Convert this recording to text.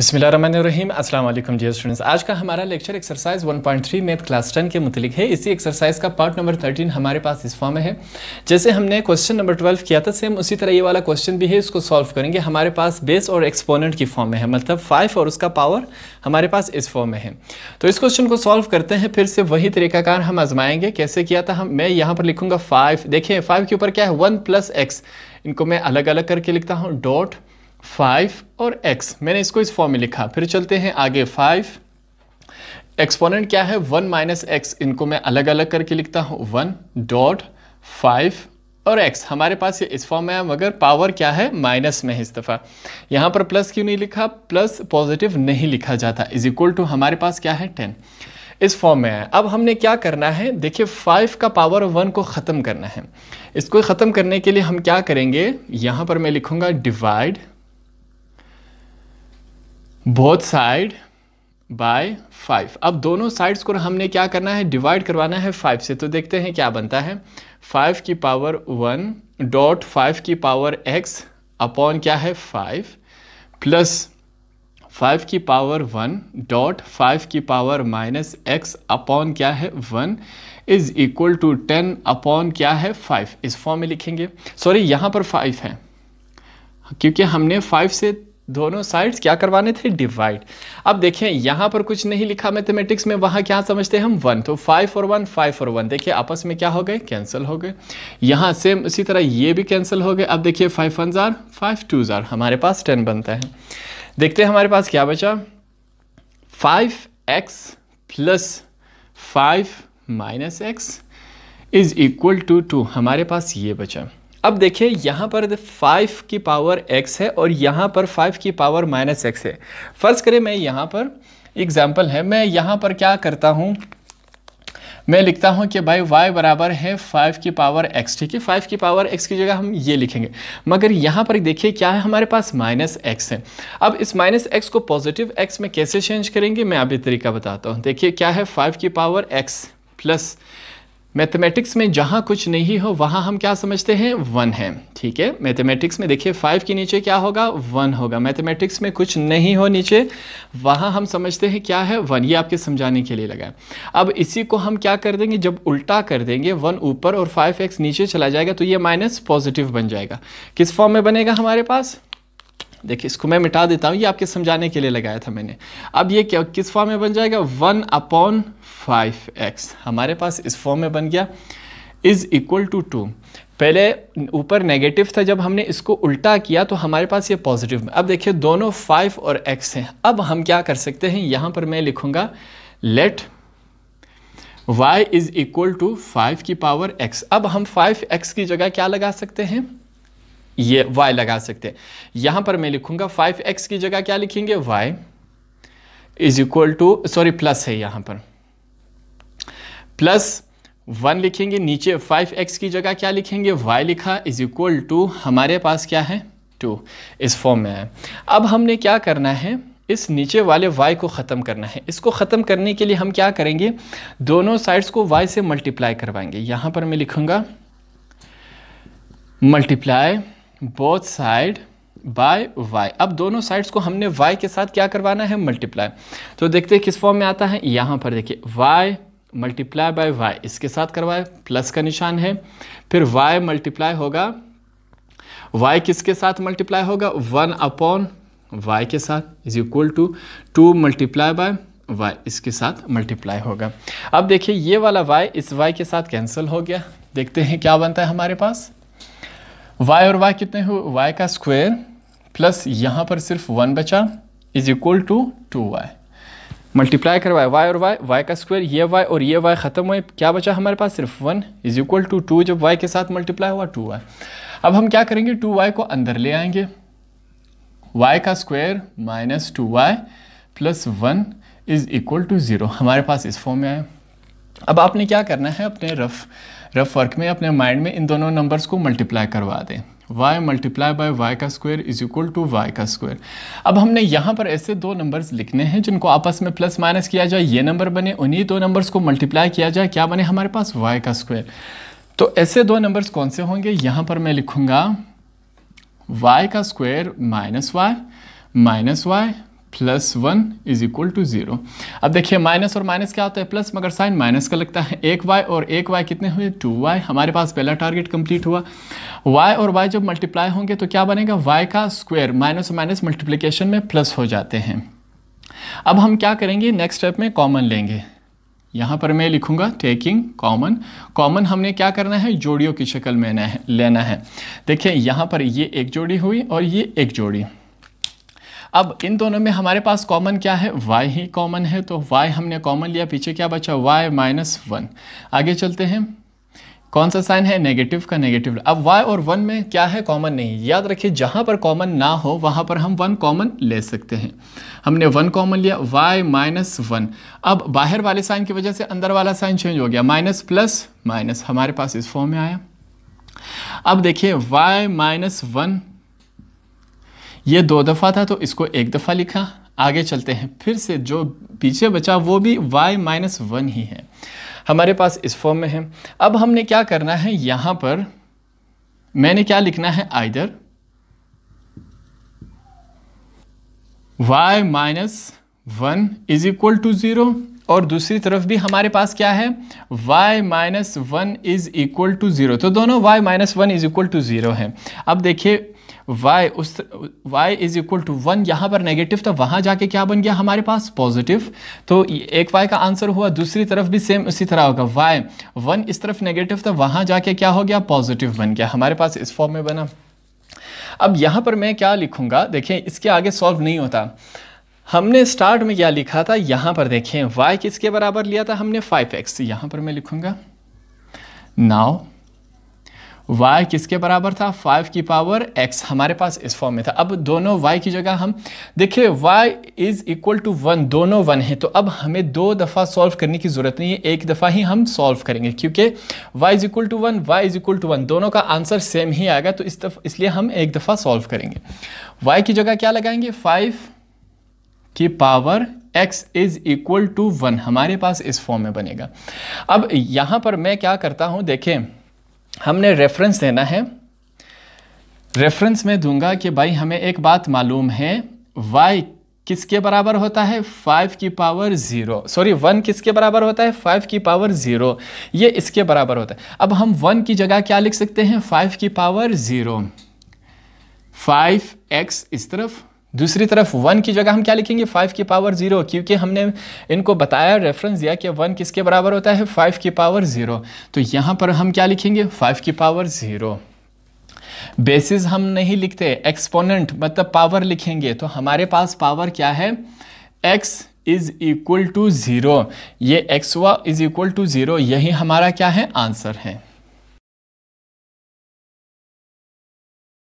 बिसमीम अल्लाम dear students आज का हमारा लेक्चर एक्सरसाइज 1.3 मैथ क्लास 10 के मुतलिक है इसी एक्सरसाइज का पार्ट नंबर 13 हमारे पास इस फॉर्म में है जैसे हमने क्वेश्चन नंबर 12 किया था सेम उसी तरह ये वाला क्वेश्चन भी है इसको सॉल्व करेंगे हमारे पास बेस और एक्सपोनेंट की फॉर्म में है मतलब फ़ाइव और उसका पावर हमारे पास इस फॉर्म में है तो इस क्वेश्चन को सॉल्व करते हैं फिर से वही तरीकाकार हम आजमाएंगे कैसे किया था हम मैं यहाँ पर लिखूँगा फाइव देखिए फाइव के ऊपर क्या है वन प्लस एक्स इनको मैं अलग अलग करके लिखता हूँ डॉट फाइव और एक्स मैंने इसको इस फॉर्म में लिखा फिर चलते हैं आगे फाइव एक्सपोनेंट क्या है वन माइनस एक्स इनको मैं अलग अलग करके लिखता हूँ वन डॉट फाइव और एक्स हमारे पास ये इस फॉर्म में है मगर पावर क्या है माइनस में है इस दफ़ा यहाँ पर प्लस क्यों नहीं लिखा प्लस पॉजिटिव नहीं लिखा जाता इज इक्वल टू हमारे पास क्या है टेन इस फॉर्म में है अब हमने क्या करना है देखिए फाइव का पावर वन को ख़त्म करना है इसको ख़त्म करने के लिए हम क्या करेंगे यहां पर मैं लिखूँगा divide both side by five अब दोनों साइड्स को हमने क्या करना है डिवाइड करवाना है फाइव से तो देखते हैं क्या बनता है फाइव की पावर वन डॉट फाइव की पावर एक्स अपॉन क्या है फाइव प्लस फाइव की पावर वन डॉट फाइव की पावर माइनस एक्स अपॉन क्या है one is equal to ten upon क्या है फाइव इस फॉर्म में लिखेंगे सॉरी यहाँ पर फाइव है क्योंकि हमने फाइव से दोनों साइड्स क्या करवाने थे डिवाइड अब देखें यहाँ पर कुछ नहीं लिखा मैथमेटिक्स में वहाँ क्या समझते हैं हम वन तो five four one five four one देखिए आपस में क्या हो गए कैंसिल हो गए यहाँ सेम इसी तरह ये भी कैंसिल हो गए अब देखिए फाइव वन ज़ार फाइव टू ज़ार हमारे पास टेन बनता है देखते हैं हमारे पास क्या बचा five X plus five minus X is equal to two हमारे पास ये बचा अब देखिए यहाँ पर फाइव की पावर एक्स है और यहाँ पर फाइव की पावर माइनस एक्स है फर्ज करें मैं यहाँ पर एग्ज़ाम्पल है मैं यहाँ पर क्या करता हूँ मैं लिखता हूँ कि भाई y बराबर है 5 की पावर x ठीक है फाइव की पावर x की जगह हम ये लिखेंगे मगर यहाँ पर देखिए क्या है हमारे पास माइनस एक्स है अब इस माइनस एक्स को पॉजिटिव x में कैसे चेंज करेंगे मैं अभी तरीका बताता हूँ देखिए क्या है फाइव की पावर x प्लस मैथमेटिक्स में जहाँ कुछ नहीं हो वहाँ हम क्या समझते हैं वन है ठीक है मैथमेटिक्स में देखिए फाइव के नीचे क्या होगा वन होगा मैथमेटिक्स में कुछ नहीं हो नीचे वहाँ हम समझते हैं क्या है वन ये आपके समझाने के लिए लगा अब इसी को हम क्या कर देंगे जब उल्टा कर देंगे वन ऊपर और फाइव एक्स नीचे चला जाएगा तो ये माइनस पॉजिटिव बन जाएगा किस फॉर्म में बनेगा हमारे पास देखिए इसको मैं मिटा देता हूँ ये आपके समझाने के लिए लगाया था मैंने अब ये क्या किस फॉर्म में बन जाएगा वन अपॉन फाइव एक्स हमारे पास इस फॉर्म में बन गया इज़ इक्वल टू टू पहले ऊपर नेगेटिव था जब हमने इसको उल्टा किया तो हमारे पास ये पॉजिटिव में अब देखिए दोनों फाइव और एक्स हैं अब हम क्या कर सकते हैं यहाँ पर मैं लिखूँगा let y is equal to five की पावर x अब हम फाइव एक्स की जगह क्या लगा सकते हैं ये y लगा सकते हैं यहां पर मैं लिखूंगा 5x की जगह क्या लिखेंगे y is equal to sorry plus है यहां पर प्लस वन लिखेंगे नीचे 5x की जगह क्या लिखेंगे y लिखा इज इक्वल टू हमारे पास क्या है टू इस फॉर्म में है अब हमने क्या करना है इस नीचे वाले y को ख़त्म करना है इसको ख़त्म करने के लिए हम क्या करेंगे दोनों साइड्स को y से मल्टीप्लाई करवाएंगे यहाँ पर मैं लिखूँगा multiply both side by Y अब दोनों साइड्स को हमने वाई के साथ क्या करवाना है मल्टीप्लाई तो देखते हैं किस फॉर्म में आता है यहाँ पर देखिए वाई मल्टीप्लाई बाय वाई इसके साथ करवाए प्लस का निशान है फिर वाई मल्टीप्लाई होगा वाई किसके साथ मल्टीप्लाई होगा वन अपॉन वाई के साथ is equal to two multiply by Y इसके साथ मल्टीप्लाई होगा अब देखिए ये वाला वाई इस वाई के साथ कैंसिल हो गया देखते हैं क्या बनता है हमारे पास y और y कितने हुए y का स्क्वायर प्लस यहाँ पर सिर्फ वन बचा is equal to two Y multiply करवाए y और y y का स्क्वायर ये y और ये y ख़त्म हुए क्या बचा हमारे पास सिर्फ one is equal to two जब y के साथ मल्टीप्लाई हुआ टू वाई अब हम क्या करेंगे टू वाई को अंदर ले आएंगे y का square minus two Y plus one is equal to zero हमारे पास इस फॉर्म में आया अब आपने क्या करना है अपने रफ रफ वर्क में अपने माइंड में इन दोनों नंबर्स को मल्टीप्लाई करवा दें y मल्टीप्लाई बाय वाई का square is equal to Y का स्क्वायर अब हमने यहाँ पर ऐसे दो नंबर्स लिखने हैं जिनको आपस में प्लस माइनस किया जाए ये नंबर बने उन्हीं दो नंबर्स को मल्टीप्लाई किया जाए क्या बने हमारे पास y का स्क्वायर तो ऐसे दो नंबर्स कौन से होंगे यहाँ पर मैं लिखूँगा y का square minus Y minus Y plus one is equal to zero अब देखिए माइनस और माइनस क्या होता है प्लस मगर साइन माइनस का लगता है एक वाई और एक वाई कितने हुए टू वाई हमारे पास पहला टारगेट कंप्लीट हुआ वाई और वाई जब मल्टीप्लाई होंगे तो क्या बनेगा वाई का स्क्वायर माइनस और माइनस मल्टीप्लीकेशन में प्लस हो जाते हैं अब हम क्या करेंगे नेक्स्ट स्टेप में कॉमन लेंगे यहाँ पर मैं लिखूंगा टेकिंग कॉमन कॉमन हमने क्या करना है जोड़ियों की शक्ल में लेना है देखिए यहाँ पर ये एक जोड़ी हुई और ये एक जोड़ी अब इन दोनों में हमारे पास कॉमन क्या है वाई ही कॉमन है तो वाई हमने कॉमन लिया पीछे क्या बचा वाई माइनस वन आगे चलते हैं कौन सा साइन है नेगेटिव का नेगेटिव अब y और 1 में क्या है कॉमन नहीं याद रखिए जहाँ पर कॉमन ना हो वहाँ पर हम 1 कॉमन ले सकते हैं हमने 1 कॉमन लिया y माइनस वन अब बाहर वाले साइन की वजह से अंदर वाला साइन चेंज हो गया माइनस प्लस माइनस हमारे पास इस फॉर्म में आया अब देखिए y माइनस वन ये दो दफ़ा था तो इसको एक दफ़ा लिखा आगे चलते हैं फिर से जो पीछे बचा वो भी y माइनस वन ही है हमारे पास इस फॉर्म में है अब हमने क्या करना है यहाँ पर मैंने क्या लिखना है either y minus one is equal to zero और दूसरी तरफ भी हमारे पास क्या है y minus one is equal to zero तो दोनों y minus one is equal to zero है अब देखिए y उस y is equal to one यहाँ पर नेगेटिव था तो वहाँ जाके क्या बन गया हमारे पास पॉजिटिव तो एक y का आंसर हुआ दूसरी तरफ भी सेम उसी तरह होगा y वन इस तरफ नेगेटिव था तो वहाँ जाके क्या हो गया पॉजिटिव बन गया हमारे पास इस फॉर्म में बना अब यहाँ पर मैं क्या लिखूँगा देखें इसके आगे सॉल्व नहीं होता हमने स्टार्ट में क्या लिखा था यहाँ पर देखें y किसके बराबर लिया था हमने फाइव एक्स यहाँ पर मैं लिखूँगा नाव y किसके बराबर था 5 की पावर x हमारे पास इस फॉर्म में था अब दोनों y की जगह हम देखिए y is equal to one दोनों वन है तो अब हमें दो दफ़ा सॉल्व करने की ज़रूरत नहीं है एक दफ़ा ही हम सॉल्व करेंगे क्योंकि y is equal to one Y is equal to one दोनों का आंसर सेम ही आएगा तो इस दफ, इसलिए हम एक दफ़ा सॉल्व करेंगे y की जगह क्या लगाएंगे फाइव की power x is equal to one हमारे पास इस फॉर्म में बनेगा अब यहाँ पर मैं क्या करता हूँ देखें हमने रेफरेंस देना है रेफरेंस में दूंगा कि भाई हमें एक बात मालूम है y किसके बराबर होता है फाइव की पावर ज़ीरो सॉरी वन किसके बराबर होता है फाइव की पावर ज़ीरो ये इसके बराबर होता है अब हम वन की जगह क्या लिख सकते हैं फाइव की पावर ज़ीरो फाइव एक्स इस तरफ दूसरी तरफ वन की जगह हम क्या लिखेंगे फाइव की पावर ज़ीरो क्योंकि हमने इनको बताया रेफरेंस दिया कि वन किसके बराबर होता है फाइव की पावर ज़ीरो तो यहाँ पर हम क्या लिखेंगे फाइव की पावर ज़ीरो बेसिस हम नहीं लिखते एक्सपोनेंट मतलब पावर लिखेंगे तो हमारे पास पावर क्या है X is equal to zero ये वा इज इक्वल टू ज़ीरो यही हमारा क्या है आंसर है